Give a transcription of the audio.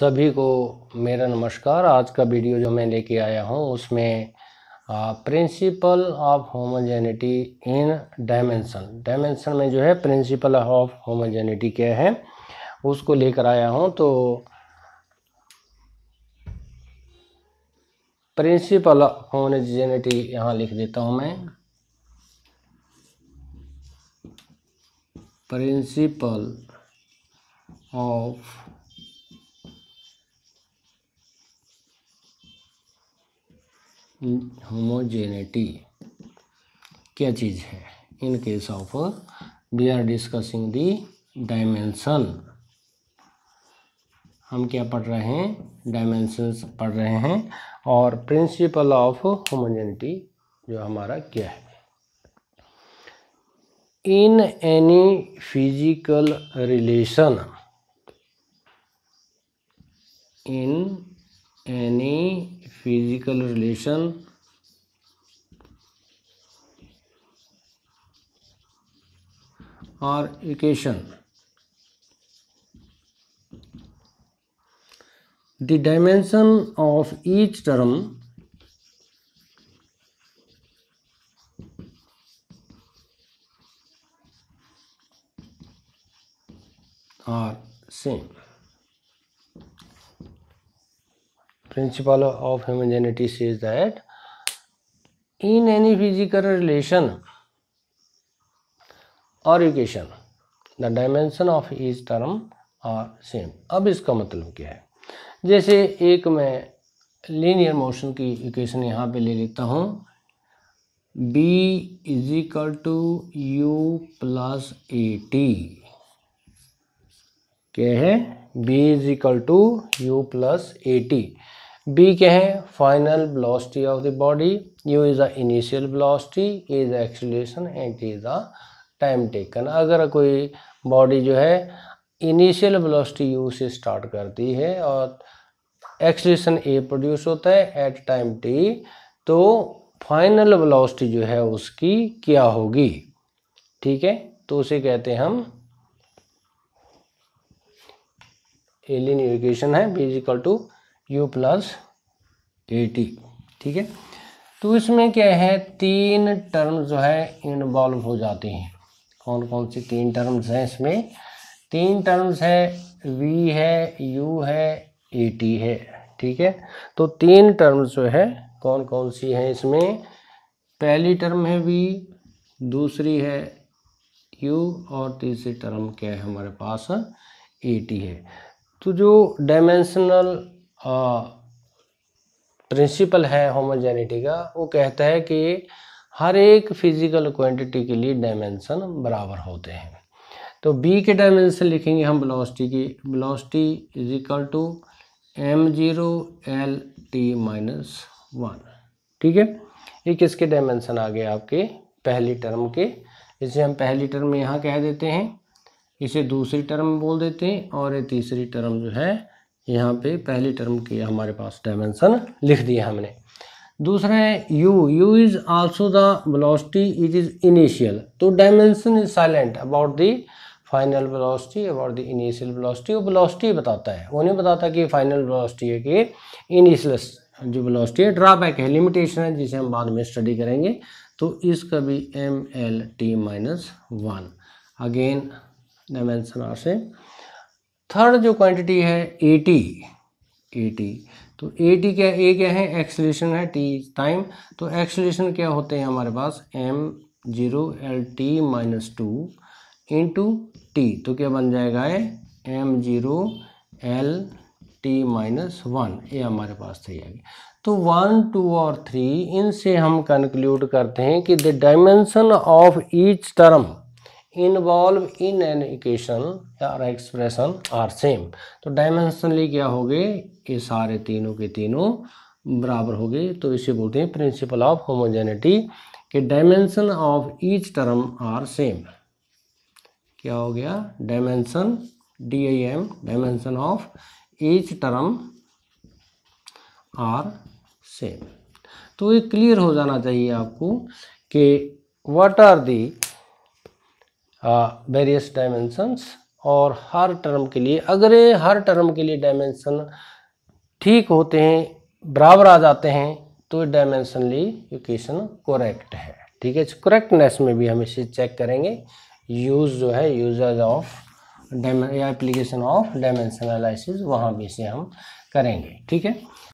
सभी को मेरा नमस्कार आज का वीडियो जो मैं लेके आया हूँ उसमें principle of homogeneity in dimension dimension में जो है प्रिंसिपल ऑफ होमोजेनिटी क्या है उसको लेकर आया हूँ तो प्रिंसिपल ऑफ होमोजेनिटी यहाँ लिख देता हूँ मैं प्रिंसिपल ऑफ होमोजेनेटी क्या चीज़ है in case of we are discussing the dimension हम क्या पढ़ रहे हैं डायमेंशंस पढ़ रहे हैं और प्रिंसिपल ऑफ होमोजेनिटी जो हमारा क्या है in any physical relation in any physical relation or equation the dimension of each term are same principle of homogeneity is that in any physical relation और equation the dimension of is term are same अब इसका मतलब क्या है जैसे एक मैं linear motion की इक्वेशन यहाँ पे ले लेता हूँ b is equal to u plus a t क्या है b is equal to u plus a t b क्या है final velocity of the body u is a initial velocity is acceleration and is a time taken अगर कोई body जो है initial velocity u से start करती है और एक्सलेशन ए प्रोड्यूस होता है एट टाइम टी तो फाइनल ब्लॉस्टी जो है उसकी क्या होगी ठीक है तो उसे कहते हैं हम एलिन इक्वेशन है बीजिकल टू यू प्लस ए ठीक है तो इसमें क्या है तीन टर्म जो है इन्वॉल्व हो जाते हैं कौन कौन से तीन टर्म्स हैं इसमें तीन टर्म्स है वी है यू है ए टी है ठीक है तो तीन टर्म्स जो है कौन कौन सी हैं इसमें पहली टर्म है वी दूसरी है यू और तीसरी टर्म क्या है हमारे पास ए टी है तो जो डायमेंशनल प्रिंसिपल हाँ। है होमोजेनिटी का वो कहता है कि हर एक फिजिकल क्वांटिटी के लिए डायमेंशन बराबर होते हैं तो बी के डायमेंशन लिखेंगे हम वेलोसिटी की velocity is equal to M zero L T minus one ठीक है ये किसके डायमेंशन आ गए आपके पहली टर्म के इसे हम पहली टर्म यहाँ कह देते हैं इसे दूसरी टर्म बोल देते हैं और ये तीसरी टर्म जो है यहाँ पे पहली टर्म की हमारे पास डायमेंसन लिख दिया हमने दूसरा है u u is also the velocity it is initial तो dimension is silent about the final velocity about the initial velocity वो वेलोसिटी बताता है वो नहीं बताता कि फाइनल वेलोसिटी है कि इनिशियल जो वेलोसिटी है ड्रॉबैक है लिमिटेशन है जिसे हम बाद में स्टडी करेंगे तो इसका भी M L T minus one again dimension से थर्ड जो क्वांटिटी है ए टी ए टी तो ए टी क्या ए क्या है एक्सलेशन है टी टाइम तो एक्सलेशन क्या होते हैं हमारे पास M zero L T minus two into T तो क्या बन जाएगा ये M zero L T minus one ये हमारे पास थी आगे तो वन टू और थ्री इनसे हम कंक्लूड करते हैं कि the dimension of each term involve in an equation या एक्सप्रेशन आर सेम तो डायमेंशनली क्या हो गए ये सारे तीनों के तीनों बराबर हो गए तो इसे बोलते हैं प्रिंसिपल ऑफ होमोजेनिटी कि dimension of each term are same क्या हो गया dimension D I M dimension of each term are same तो ये क्लियर हो जाना चाहिए आपको कि what are the various dimensions और हर टर्म के लिए अगर हर टर्म के लिए डायमेंशन ठीक होते हैं बराबर आ जाते हैं तो डायमेंशनली इक्वेशन करेक्ट है ठीक है करेक्टनेस में भी हम इसे चेक करेंगे यूज़ जो है use of dimension application of dimension analysis वहाँ भी इसे हम करेंगे ठीक है